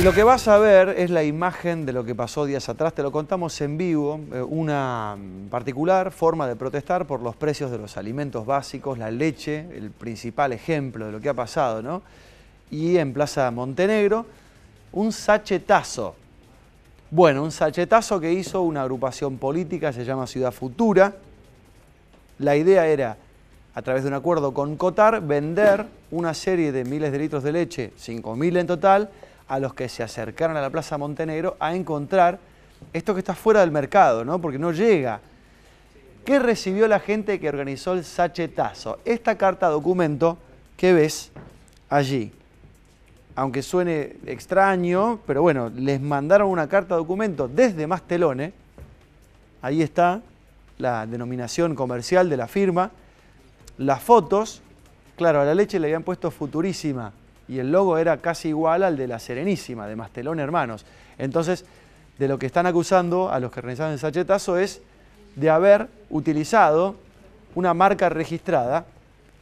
Y lo que vas a ver es la imagen de lo que pasó días atrás, te lo contamos en vivo, eh, una mm, particular forma de protestar por los precios de los alimentos básicos, la leche, el principal ejemplo de lo que ha pasado, ¿no? Y en Plaza Montenegro, un sachetazo. Bueno, un sachetazo que hizo una agrupación política, se llama Ciudad Futura. La idea era, a través de un acuerdo con Cotar, vender una serie de miles de litros de leche, 5.000 en total, a los que se acercaron a la Plaza Montenegro a encontrar esto que está fuera del mercado, ¿no? porque no llega. ¿Qué recibió la gente que organizó el sachetazo? Esta carta documento que ves allí. Aunque suene extraño, pero bueno, les mandaron una carta documento desde Mastelone. Ahí está la denominación comercial de la firma. Las fotos, claro, a la leche le habían puesto futurísima y el logo era casi igual al de la Serenísima, de Mastelón Hermanos. Entonces, de lo que están acusando a los que realizaron el sachetazo es de haber utilizado una marca registrada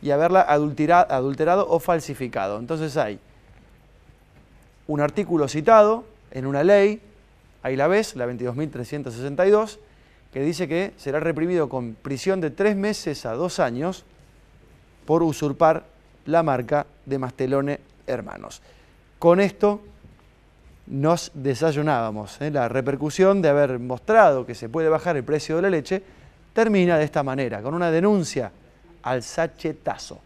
y haberla adulterado, o falsificado. Entonces hay un artículo citado en una ley, ahí la ves, la 22.362, que dice que será reprimido con prisión de tres meses a dos años por usurpar la marca de Mastelone hermanos. Con esto nos desayunábamos. ¿eh? La repercusión de haber mostrado que se puede bajar el precio de la leche termina de esta manera, con una denuncia al sachetazo.